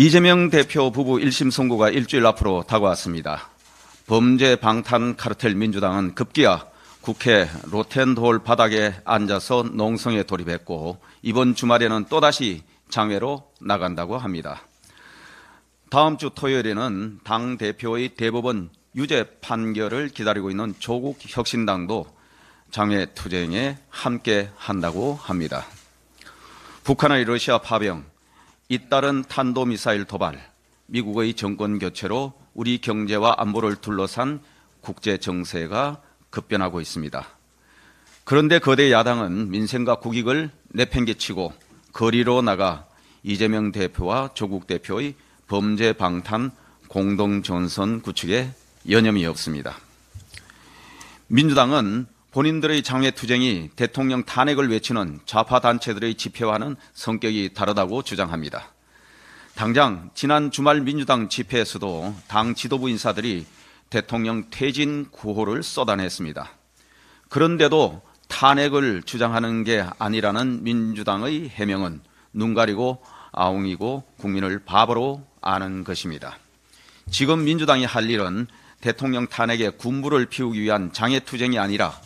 이재명 대표 부부 1심 선고가 일주일 앞으로 다가왔습니다. 범죄 방탄 카르텔 민주당은 급기야 국회 로텐돌 바닥에 앉아서 농성에 돌입했고 이번 주말에는 또다시 장외로 나간다고 합니다. 다음 주 토요일에는 당 대표의 대법원 유죄 판결을 기다리고 있는 조국 혁신당도 장외 투쟁에 함께 한다고 합니다. 북한의 러시아 파병, 잇따른 탄도미사일 도발, 미국의 정권 교체로 우리 경제와 안보를 둘러싼 국제 정세가 급변하고 있습니다. 그런데 거대 야당은 민생과 국익을 내팽개치고 거리로 나가 이재명 대표와 조국 대표의 범죄 방탄 공동 전선 구축에 여념이 없습니다. 민주당은 본인들의 장외투쟁이 대통령 탄핵을 외치는 좌파 단체들의 집회와는 성격이 다르다고 주장합니다. 당장 지난 주말 민주당 집회에서도 당 지도부 인사들이 대통령 퇴진 구호를 쏟아냈습니다. 그런데도 탄핵을 주장하는 게 아니라는 민주당의 해명은 눈 가리고 아웅이고 국민을 바보로 아는 것입니다. 지금 민주당이 할 일은 대통령 탄핵에 군부를 피우기 위한 장애투쟁이 아니라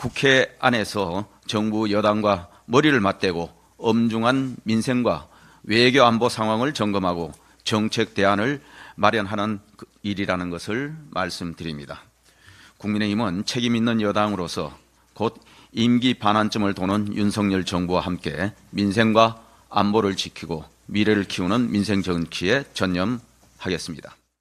국회 안에서 정부 여당과 머리를 맞대고 엄중한 민생과 외교 안보 상황을 점검하고 정책 대안을 마련하는 그 일이라는 것을 말씀드립니다. 국민의힘은 책임 있는 여당으로서 곧 임기 반환점을 도는 윤석열 정부와 함께 민생과 안보를 지키고 미래를 키우는 민생 정치에 전념하겠습니다.